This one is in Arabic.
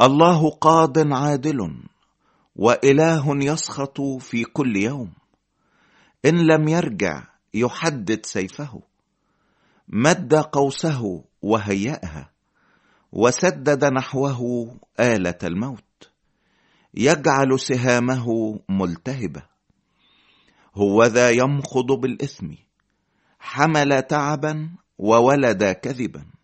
الله قاض عادل واله يسخط في كل يوم ان لم يرجع يحدد سيفه مد قوسه وهيأها وسدد نحوه آلة الموت يجعل سهامه ملتهبة هوذا يمخض بالإثم حمل تعبا وولد كذبا